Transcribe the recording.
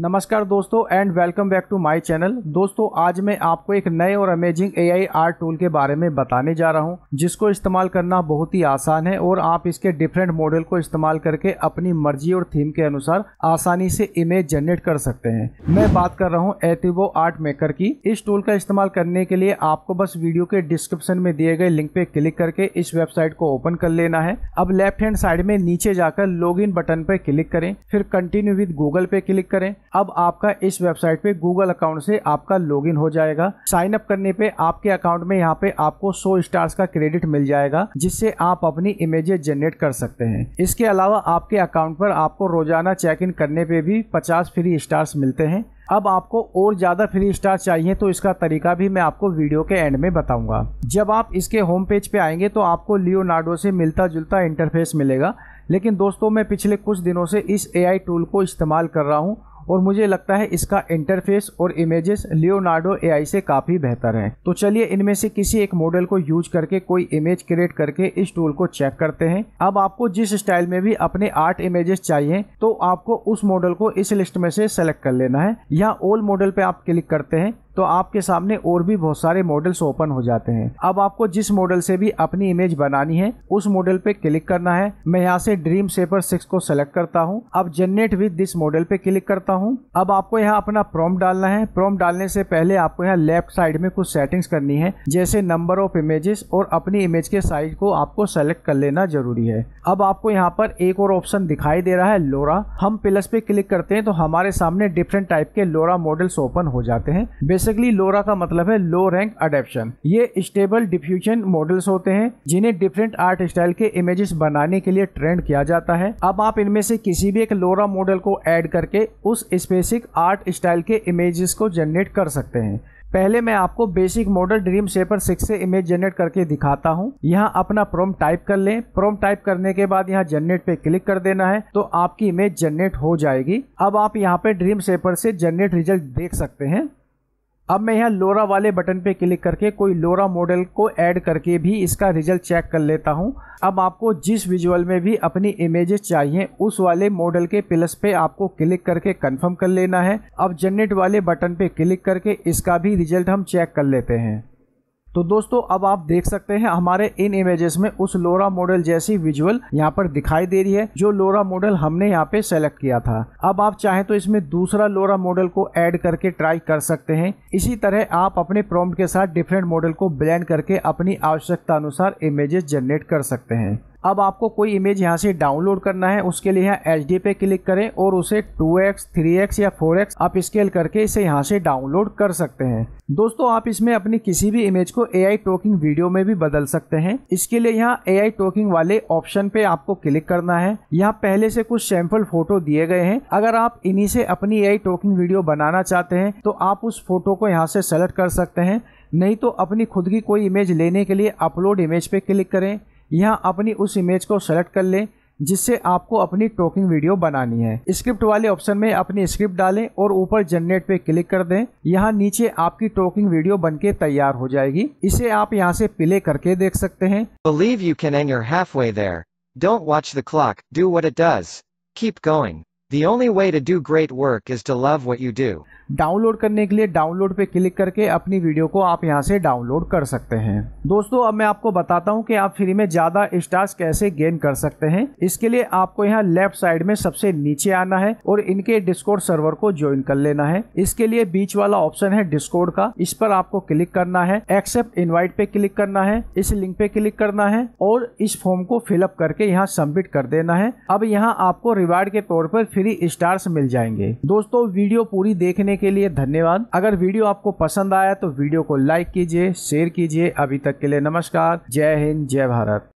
नमस्कार दोस्तों and welcome back to my channel दोस्तों आज मैं आपको एक नए और अमेजिंग एआई आर्ट टूल के बारे में बताने जा रहा हूं जिसको इस्तेमाल करना बहुत ही आसान है और आप इसके डिफरेंट मॉडल को इस्तेमाल करके अपनी मर्जी और थीम के अनुसार आसानी से इमेज जनरेट कर सकते हैं मैं बात कर रहा हूँ एथिवो आर्ट मेकर की इस टूल का इस्तेमाल करने के लिए आपको बस वीडियो के डिस्क्रिप्शन में दिए गए लिंक पे क्लिक करके इस वेबसाइट को ओपन कर लेना है अब लेफ्ट हैंड साइड में नीचे जाकर लॉग बटन पर क्लिक करें फिर कंटिन्यू विद गूगल पे क्लिक करें अब आपका इस वेबसाइट पे गूगल अकाउंट से आपका लॉगिन हो जाएगा साइन अप करने पे आपके अकाउंट में यहाँ पे आपको 100 स्टार्स का क्रेडिट मिल जाएगा जिससे आप अपनी इमेजेस जनरेट कर सकते हैं इसके अलावा आपके अकाउंट पर आपको रोजाना चेक इन करने पे भी पचास फ्री स्टार्स मिलते हैं अब आपको और ज़्यादा फ्री स्टार चाहिए तो इसका तरीका भी मैं आपको वीडियो के एंड में बताऊंगा जब आप इसके होम पेज पे आएंगे तो आपको लियोनार्डो से मिलता जुलता इंटरफेस मिलेगा लेकिन दोस्तों मैं पिछले कुछ दिनों से इस एआई टूल को इस्तेमाल कर रहा हूँ और मुझे लगता है इसका इंटरफेस और इमेजेस लियोनार्डो ए से काफ़ी बेहतर है तो चलिए इनमें से किसी एक मॉडल को यूज करके कोई इमेज क्रिएट करके इस टूल को चेक करते हैं अब आपको जिस स्टाइल में भी अपने आर्ट इमेजेस चाहिए तो आपको उस मॉडल को इस लिस्ट में से सेलेक्ट कर लेना है यहाँ ओल्ड मॉडल पे आप क्लिक करते हैं तो आपके सामने और भी बहुत सारे मॉडल्स ओपन हो जाते हैं अब आपको जिस मॉडल से भी अपनी इमेज बनानी है उस मॉडल पे क्लिक करना है मैं यहाँ से ड्रीम सेपर सिक्स को सेलेक्ट करता हूँ अब जनरेट विद दिस मॉडल पे क्लिक करता हूँ अब आपको यहाँ अपना प्रोम डालना है प्रोम डालने से पहले आपको यहाँ लेफ्ट साइड में कुछ सेटिंग्स करनी है जैसे नंबर ऑफ इमेजेस और अपनी इमेज के साइज को आपको सेलेक्ट कर लेना जरूरी है अब आपको यहाँ पर एक और ऑप्शन दिखाई दे रहा है लोरा हम प्लस पे क्लिक करते हैं तो हमारे सामने डिफरेंट टाइप के लोरा मॉडल्स ओपन हो जाते हैं बेस बेसिकली लोरा का मतलब है लो रैंक अडेप्शन ये स्टेबल डिफ्यूजन मॉडल्स होते हैं जिन्हें डिफरेंट आर्ट स्टाइल के इमेजेस बनाने के लिए ट्रेंड किया जाता है अब आप इनमें से किसी भी एक लोरा मॉडल को ऐड करके उस स्पेसिक आर्ट स्टाइल के इमेजेस को जनरेट कर सकते हैं पहले मैं आपको basic model DreamShaper six से इमेज जनरेट करके दिखाता हूँ यहाँ अपना प्रोम टाइप कर लें प्रोम टाइप करने के बाद यहाँ जनरेट पे क्लिक कर देना है तो आपकी इमेज जनरेट हो जाएगी अब आप यहाँ पे ड्रीम शेपर से जनरेट रिजल्ट देख सकते हैं अब मैं यहाँ लोरा वाले बटन पे क्लिक करके कोई लोरा मॉडल को ऐड करके भी इसका रिजल्ट चेक कर लेता हूँ अब आपको जिस विजुअल में भी अपनी इमेजेस चाहिए उस वाले मॉडल के प्लस पे आपको क्लिक करके कंफर्म कर लेना है अब जनरेट वाले बटन पे क्लिक करके इसका भी रिजल्ट हम चेक कर लेते हैं तो दोस्तों अब आप देख सकते हैं हमारे इन इमेजेस में उस लोरा मॉडल जैसी विजुअल यहाँ पर दिखाई दे रही है जो लोरा मॉडल हमने यहाँ पे सेलेक्ट किया था अब आप चाहे तो इसमें दूसरा लोरा मॉडल को ऐड करके ट्राई कर सकते हैं इसी तरह आप अपने प्रॉम्प्ट के साथ डिफरेंट मॉडल को ब्लेंड करके अपनी आवश्यकता अनुसार इमेजेस जनरेट कर सकते हैं अब आपको कोई इमेज यहाँ से डाउनलोड करना है उसके लिए यहाँ एच पे क्लिक करें और उसे 2x, 3x या 4x आप स्केल करके इसे यहाँ से डाउनलोड कर सकते हैं दोस्तों आप इसमें अपनी किसी भी इमेज को ए आई टोकिंग वीडियो में भी बदल सकते हैं इसके लिए यहाँ ए आई टोकिंग वाले ऑप्शन पे आपको क्लिक करना है यहाँ पहले से कुछ सैंपल फोटो दिए गए हैं अगर आप इन्हीं से अपनी ए आई टोकिंग वीडियो बनाना चाहते हैं तो आप उस फोटो को यहाँ से सेलेक्ट कर सकते हैं नहीं तो अपनी खुद की कोई इमेज लेने के लिए अपलोड इमेज पे क्लिक करें यहाँ अपनी उस इमेज को सेलेक्ट कर लें जिससे आपको अपनी टॉकिंग वीडियो बनानी है स्क्रिप्ट वाले ऑप्शन में अपनी स्क्रिप्ट डालें और ऊपर जनरेट पे क्लिक कर दें यहाँ नीचे आपकी टॉकिंग वीडियो बनके तैयार हो जाएगी इसे आप यहाँ से प्ले करके देख सकते हैं Believe you can end your halfway The only way to do great work is to love what you do. Download करने के लिए डाउनलोड पे क्लिक करके अपनी वीडियो को आप यहाँ से डाउनलोड कर सकते हैं दोस्तों अब मैं आपको बताता हूँ कि आप फ्री में ज़्यादा स्टार्स कैसे गेन कर सकते हैं इसके लिए आपको यहाँ लेफ्ट साइड में सबसे नीचे आना है और इनके डिस्कोड सर्वर को ज्वाइन कर लेना है इसके लिए बीच वाला ऑप्शन है डिस्कोड का इस पर आपको क्लिक करना है एक्सेप्ट इन्वाइट पे क्लिक करना है इस लिंक पे क्लिक करना है और इस फॉर्म को फिलअप करके यहाँ सबमिट कर देना है अब यहाँ आपको रिवार्ड के तौर पर फ्री स्टार्स मिल जाएंगे दोस्तों वीडियो पूरी देखने के लिए धन्यवाद अगर वीडियो आपको पसंद आया तो वीडियो को लाइक कीजिए शेयर कीजिए अभी तक के लिए नमस्कार जय हिंद जय भारत